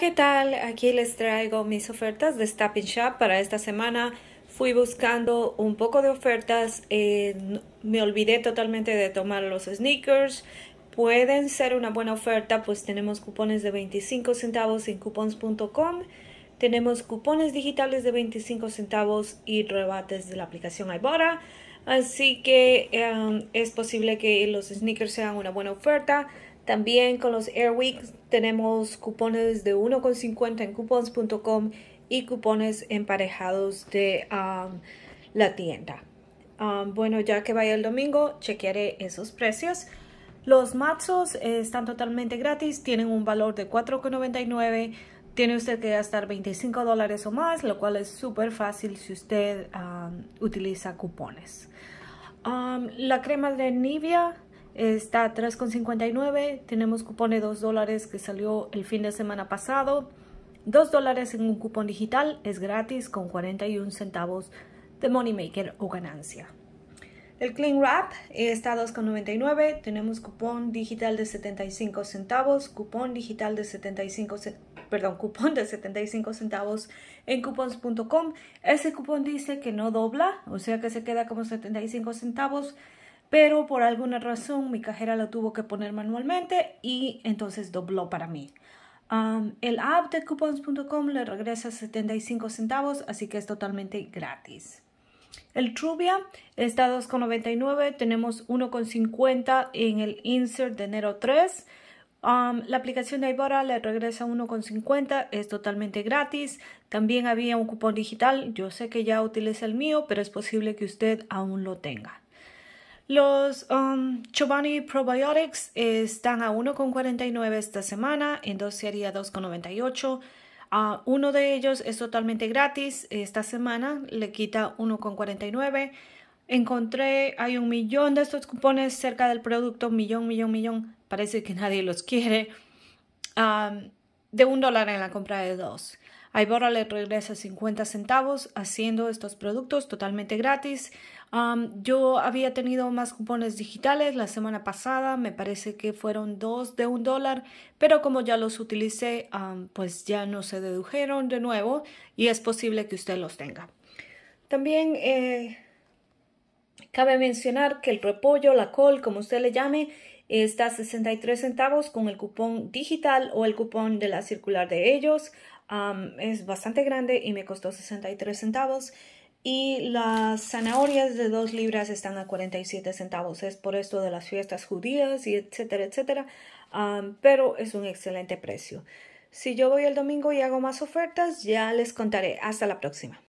¿Qué tal? Aquí les traigo mis ofertas de Stop Shop para esta semana. Fui buscando un poco de ofertas, eh, me olvidé totalmente de tomar los sneakers. Pueden ser una buena oferta, pues tenemos cupones de 25 centavos en coupons.com. Tenemos cupones digitales de 25 centavos y rebates de la aplicación Ibora. Así que eh, es posible que los sneakers sean una buena oferta. También con los Weeks tenemos cupones de 1,50 en coupons.com y cupones emparejados de um, la tienda. Um, bueno, ya que vaya el domingo, chequearé esos precios. Los mazos están totalmente gratis, tienen un valor de 4,99. Tiene usted que gastar 25 dólares o más, lo cual es súper fácil si usted um, utiliza cupones. la crema de Nivea está 3,59. Tenemos cupón de 2 dólares que salió el fin de semana pasado. 2 dólares en un cupón digital es gratis con 41 centavos de Moneymaker o ganancia. El Clean Wrap está a 2,99. Tenemos cupón digital de 75 centavos, cupón digital de 75 perdón, cupón de 75 centavos en coupons.com. Ese cupón dice que no dobla, o sea que se queda como 75 centavos pero por alguna razón mi cajera lo tuvo que poner manualmente y entonces dobló para mí. el app de coupons.com le regresa 75 centavos, así que es totalmente gratis. El Truvia está 2,99, tenemos 1,50 en el insert de enero 3. la aplicación de Ibora le regresa 1,50, es totalmente gratis. También había un cupón digital, yo sé que ya utiliza el mío, pero es posible que usted aún lo tenga. Los um, Chobani Probiotics están a 1,49 esta semana, en dos sería 2,98. Ah, uno de ellos es totalmente gratis esta semana, le quita 1,49. Encontré, hay un millón de estos cupones cerca del producto, millón, millón, millón. Parece que nadie los quiere. Ah, de un dólar en la compra de dos iBorra le regresa 50 centavos haciendo estos productos totalmente gratis. yo había tenido más cupones digitales la semana pasada, me parece que fueron dos de un dólar, pero como ya los utilicé, pues ya no se dedujeron de nuevo y es posible que usted los tenga. También eh, cabe mencionar que el repollo, la col, como usted le llame, está a 63 centavos con el cupón digital o el cupón de la circular de ellos es bastante grande y me costó 63 centavos. Y las zanahorias de 2 libras están a 47 centavos. Es por esto de las fiestas judías y etcétera, etcétera. pero es un excelente precio. Si yo voy el domingo y hago más ofertas, ya les contaré. Hasta la próxima.